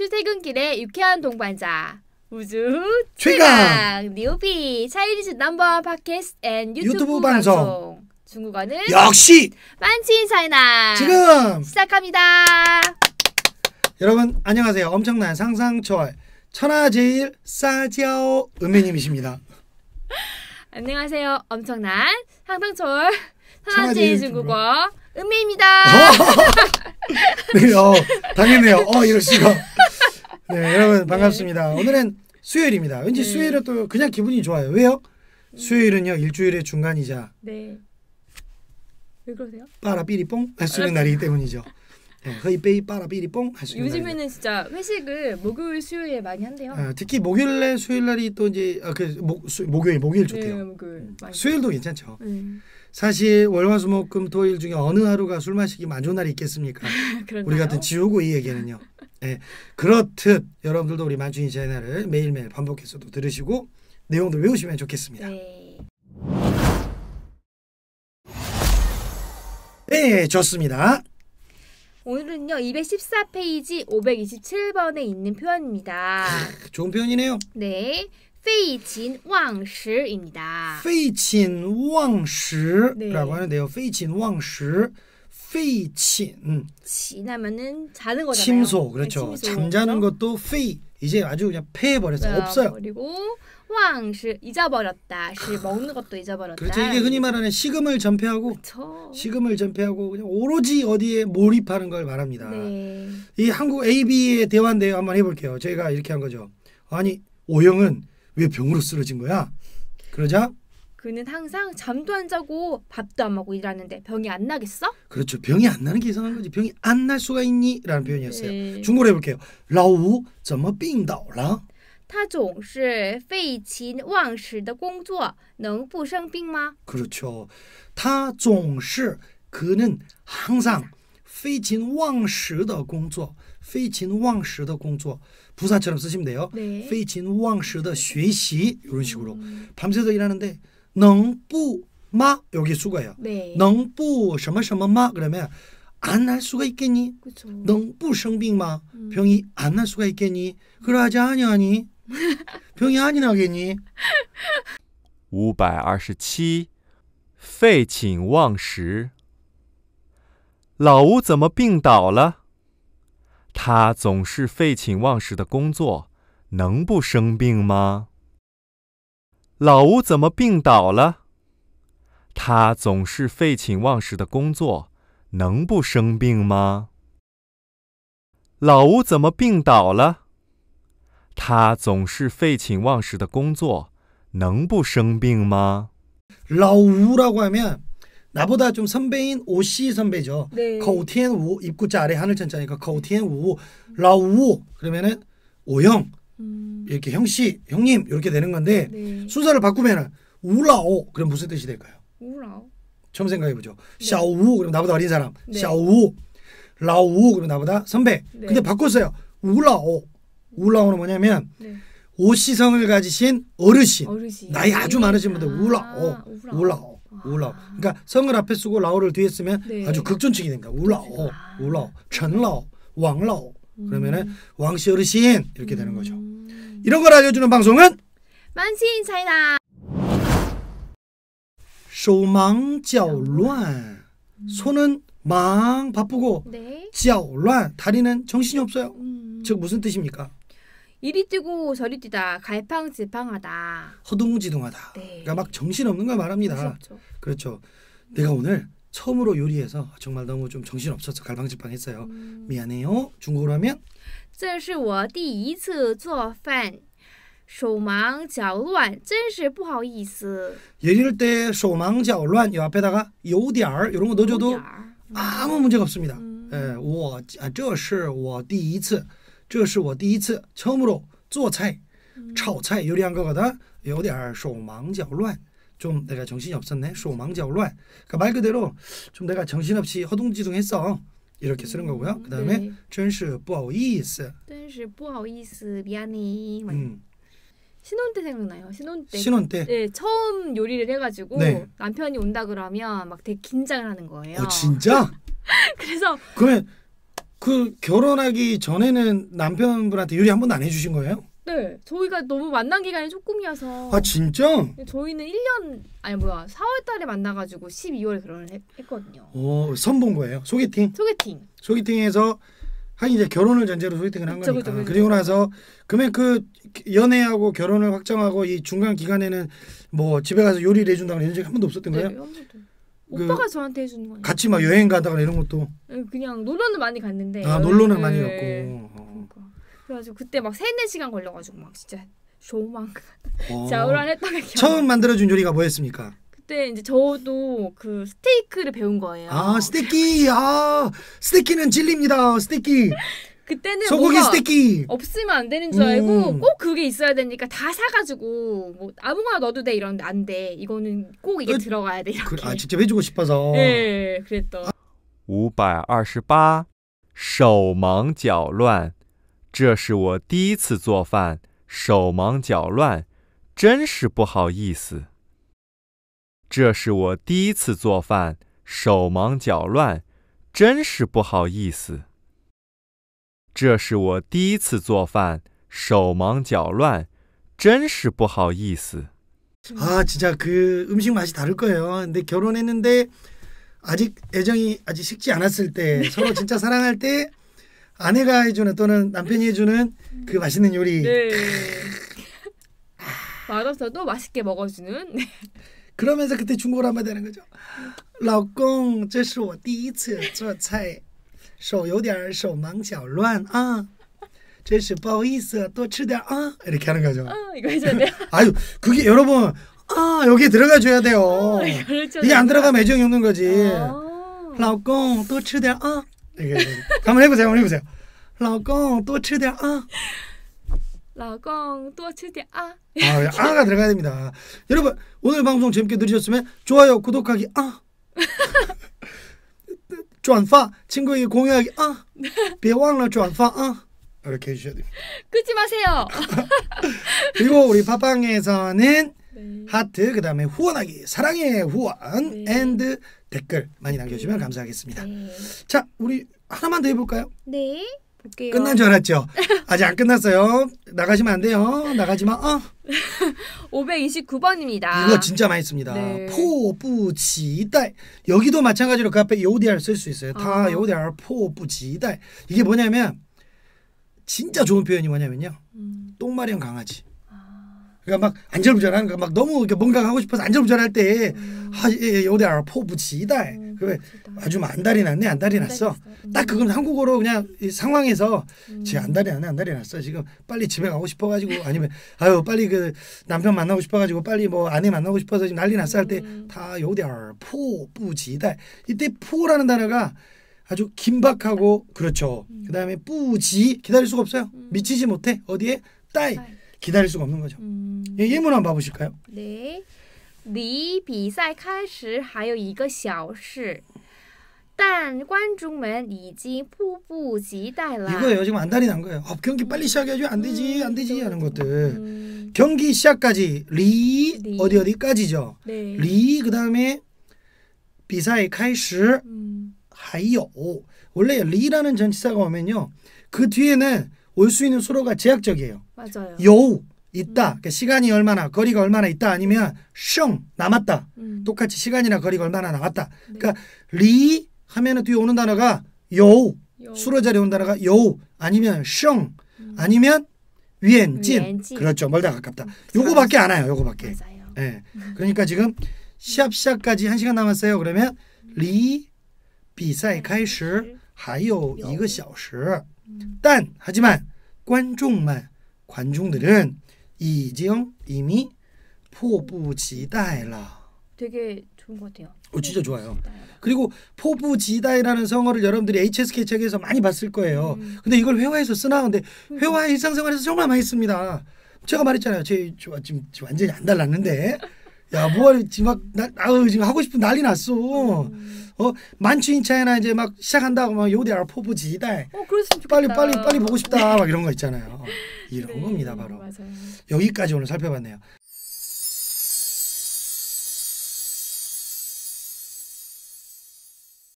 출퇴근길에 유쾌한 동반자. 우주 최강 뉴비 차일리즈 넘버 팟캐스트 앤 유튜브, 유튜브 방송. 방송. 중국어는 역시 만치인사이나 지금 시작합니다. 여러분 안녕하세요. 엄청난 상상초월 천하제일 싸지아오 은매님이십니다. 안녕하세요. 엄청난 상상초월 천하제일 중국어 은매입니다. 네, 어, 당연해요 어, 이럴 수가. 네, 여러분 네. 반갑습니다. 오늘은 수요일입니다. 왠지 네. 수요일에 또 그냥 기분이 좋아요. 왜요? 수요일은요 일주일의 중간이자 네. 왜 그러세요? 빠라삐리뽕 할 수 있는 아. 날이기 때문이죠. 네, 허빼이 빠라삐리뽕 할 수 있는 요즘에는 진짜 회식을 목요일 수요일에 많이 한대요. 아, 특히 목요일날 수요일 날이 또 이제 아, 그 목, 수, 목요일 목요일 네, 좋대요. 네, 목요일. 수요일도 괜찮죠. 음. 사실 월화수목금 토일 중에 어느 하루가 술 마시기 안 좋은 날이 있겠습니까? 우리 같은 지우고 이에게는요. 네, 그렇듯 여러분들도 우리 만주인 채널을 매일매일 반복해서도 들으시고 내용들 외우시면 좋겠습니다. 네. 네, 좋습니다. 오늘은요 214페이지 527번에 있는 표현입니다. 좋은 표현이네요. 네. 페이친 왕입니다 페이친 왕라고 네. 하는데요. 페이친 왕 페이 친. 친하면은 자는 거잖아요. 침소 네, 그렇죠. 네, 잠자는 것도 페이 이제 아주 그냥 폐해버렸어요. 없어요. 그리고 왕시 잊어버렸다. 시 아. 먹는 것도 잊어버렸다. 그렇죠. 이게 흔히 말하는 식음을 전폐하고 그쵸. 식음을 전폐하고 그냥 오로지 어디에 몰입하는 걸 말합니다. 네. 이 한국 AB의 대화인데요. 한번 해볼게요. 저희가 이렇게 한 거죠. 아니 오영은 왜 병으로 쓰러진 거야? 그러자 그는 항상 잠도 안 자고 밥도 안 먹고 일하는데 병이 안 나겠어? 그렇죠. 병이 안 나는 게 이상한 거지. 병이 안 날 수가 있니? 라는 표현이었어요. 네. 중국어로 해볼게요. 라우 怎么病倒了? 타종 是废寝忘食的工作,能不生病吗? 그렇죠. 타종 是 그는 항상 废寝忘食的工作,废寝忘食的工作 부사처럼 쓰시면 돼요. 네. 废寝忘食的学习 이런 식으로 음. 밤새서 일하는데 能不吗？여기수가요能不什么什么吗？그안수가있겠니能不生病吗？병이안수가있겠니그러니아니병이아니나겠니五百二十七，废寝忘食。老吴怎么病倒了？他总是废寝忘食的工作，能不生病吗？老吴怎么病倒了？他总是废寝忘食的工作，能不生病吗？老吴怎么病倒了？他总是废寝忘食的工作，能不生病吗？老吴라고하면나보다좀선배인오씨선배죠거오천오입구자아래하늘천자니까거오천오라오그러면은오형 음. 이렇게 형씨, 형님 이렇게 되는 건데 네. 순서를 바꾸면 우라오 그럼 무슨 뜻이 될까요? 우라오. 처음 생각해 보죠. 네. 샤오우 그럼 나보다 어린 사람. 네. 샤오우 라오우 그럼 나보다 선배. 네. 근데 바꿨어요. 우라오. 우라오는 뭐냐면 오시성을 네. 가지신 어르신, 어르신. 나이 아주 많으신 분들 아, 우라오 우라오 우라오. 아. 그러니까 성을 앞에 쓰고 라오를 뒤에 쓰면 네. 아주 극존칭이 됩니다. 우라오 아. 우라오 천라오 왕라오 그러면은 음. 왕씨 어르신 이렇게 되는 거죠. 음. 이런 걸 알려주는 방송은 만신 사이다. 手忙脚乱 손은 망 바쁘고 네. 脚乱 다리는 정신이 없어요. 음. 무슨 뜻입니까? 이리 뛰고 저리 뛰다 갈팡질팡하다. 허둥지둥하다. 네. 그러니까 막 정신 없는 걸 말합니다. 정신죠 그렇죠, 그렇죠. 그렇죠. 내가 오늘 처음으로 요리해서 정말 너무 좀 정신 없어서 갈방질방했어요. 음. 미안해요. 중국어로 하면 这是我第一次做饭手忙脚乱真是不好意思예리 때手忙脚乱 요 앞에다가 有点 이런 거 넣어줘도 음. 아무 문제가 없습니다. 음. 예, 我这是我第一次这是我第一次 처음으로 做菜炒菜 요리한 거가다 有点手忙脚乱좀 내가 정신이 없었네. 쇼망자올로말 그러니까 그대로 좀 내가 정신없이 허둥지둥했어. 이렇게 쓰는 음, 거고요. 그다음에 真是不好意思.真是不好意思. 네. 미안해. 음. 신혼 때 생각나요. 신혼 때. 신혼 때. 네, 처음 요리를 해 가지고 네. 남편이 온다 그러면 막 되게 긴장을 하는 거예요. 어, 진짜? 그래서 그러면 그 결혼하기 전에는 남편분한테 요리 한 번도 안해 주신 거예요? 네, 저희가 너무 만난 기간이 조금이어서. 아 진짜? 네, 저희는 1년 아니 뭐야 4월달에 만나가지고 12월에 결혼을 했, 했거든요. 어 선본 거예요? 소개팅? 소개팅. 소개팅에서 하 이제 결혼을 전제로 소개팅을 한 그쵸, 거니까. 그쵸, 그쵸, 그리고 나서 그러면 그 연애하고 결혼을 확정하고 이 중간 기간에는 뭐 집에 가서 요리를 해준다거나 이런 적이 한 번도 없었던 거예요? 네, 한 번도. 그 오빠가 저한테 해주는 거예요. 같이 막 여행 가다거 이런 것도. 네, 그냥 놀러는 많이 갔는데. 아 놀러는 네. 많이 갔고. 그래가지고 그때 막 3, 4 시간 걸려가지고 막 진짜 조망간 어. 자우란 했던 게 처음 만들어준 요리가 뭐였습니까? 그때 이제 저도 그 스테이크를 배운 거예요. 아 스테이키, 아 스테이키는 진리입니다. 스테이키. 그때는 소고기 스테이키 없으면 안 되는 줄 알고 음. 꼭 그게 있어야 되니까 다 사가지고 뭐 아무거나 넣어도 돼이런데안 돼. 이거는 꼭 이게 어, 들어가야 돼 그, 아, 이렇게. 아 직접 해주고 싶어서. 네, 그랬던. 528手忙脚乱 这是我第一次做饭，手忙脚乱，真是不好意思。这是我第一次做饭，手忙脚乱，真是不好意思。这是我第一次做饭，手忙脚乱，真是不好意思。아진짜그음식맛이다를거예요근데결혼했는데아직애정이아직식지않았을때서로진짜사랑할때 아내가 해주는 또는 남편이 해주는 그 맛있는 요리. 네. 맛없어도 아. 맛있게 먹어주는. 네. 그러면서 그때 중국어 한마디 는 거죠. 老公,这是我第一次做菜,手有点手忙脚乱啊。真是不好意思,多吃点啊. 이렇게 하는 거죠. 아, 이거 해줘야 돼요. 아유, 그게 여러분, 아, 여기 들어가 줘야 돼요. 아, 그렇죠. 이게 안 들어가면 애정이 없는 거지. 아. 老公,多吃点啊.那个他们 해보세요, 한번 해보세요. 老公多吃点啊.老公多吃点 아. 아, 아가 들어가야 됩니다. 여러분 오늘 방송 재밌게 들으셨으면 좋아요, 구독하기 아. 转发 친구에게 공유하기 아. 别忘了转发 아. 이렇게 해주셔야 됩니다. 끄지 마세요. 그리고 우리 팟빵에서는 네. 하트 그다음에 후원하기 사랑의 후원 네. and 댓글 많이 남겨주시면 음. 감사하겠습니다. 네. 자, 우리 하나만 더 해볼까요? 네. 볼게요. 끝난 줄 알았죠? 아직 안 끝났어요. 나가시면 안 돼요. 나가지마. 어. 529번입니다. 이거 진짜 많이 씁니다. 네. 포부지달 여기도 마찬가지로 그 앞에 요디알 쓸 수 있어요. 다 아. 요디알 포부지달 이게 뭐냐면 진짜 좋은 표현이 뭐냐면요. 음. 똥마련 강아지. 그러니까 막 안절부절하는 거, 막 너무 이렇게 뭔가 하고 싶어서 안절부절할 때, 음. 아, 예, 요대 예, 알 음, 포부지다. 그래 아주 뭐 안달이 났네, 안달이 났어. 음. 딱 그건 한국어로 그냥 이 상황에서 음. 안달이 났네, 안달이 났어. 지금 빨리 집에 가고 싶어가지고 아니면 아유 빨리 그 남편 만나고 싶어가지고 빨리 뭐 아내 만나고 싶어서 지금 난리 났어 할 때다 음. 요대 알 포부지다. 이때 포라는 단어가 아주 긴박하고 그렇죠. 음. 그다음에 뿌지 기다릴 수가 없어요. 음. 미치지 못해 어디에 딸. 딸. 기다릴 수가 없는 거죠. 음. 예, 예문 한번 봐보실까요? 네. 离比赛开始还有一个小时但观众们已经迫不及待了이거요 지금 안달이 난 거예요. 어, 경기 빨리 음. 시작해야안 되지. 음, 안 되지 하는 그렇죠. 것들. 음. 경기 시작까지 리, 리. 어디 어디까지죠. 네. 리 그다음에 비사의 카이시 하이요. 원래 리라는 전치사가 오면요. 그 뒤에는 올수 있는 수로가 제약적이에요. 맞아요. 여 있다. 음. 그 시간이 얼마나 거리가 얼마나 있다 아니면 슝 남았다. 음. 똑같이 시간이나 거리가 얼마나 남았다. 네. 그러니까 리 하면은 뒤에 오는 단어가 여 수로 자리온 단어가 여 아니면 슝 음. 아니면 위엔진 그렇죠 멀다 가깝다. 음. 요거밖에 그렇죠. 안 와요. 요거밖에. 예. 네. 그러니까 지금 시합 시작까지 한 시간 남았어요. 그러면 리 비사이 카이시 음. 하요 이거 小딴 하지만 관중만 관중들은 이지영 이미 포부지다이라 되게 좋은 것 같아요. 어, 진짜 좋아요. 그리고 포부지다라는 성어를 여러분들이 HSK 책에서 많이 봤을 거예요. 음. 근데 이걸 회화에서 쓰나? 근데 음. 회화 일상생활에서 정말 많이 씁니다. 제가 말했잖아요. 제, 지금 완전히 안 달랐는데 야, 뭐가 지금 막, 나, 아우, 지금 하고 싶은 난리 났어. 음. 어, 만추인 차이나 이제 막 시작한다고 막 요대 알포부 지대. 어, 그랬으면 다 빨리, 빨리, 빨리 보고 싶다. 막 이런 거 있잖아요. 이런 네, 겁니다, 바로. 맞아요. 여기까지 오늘 살펴봤네요.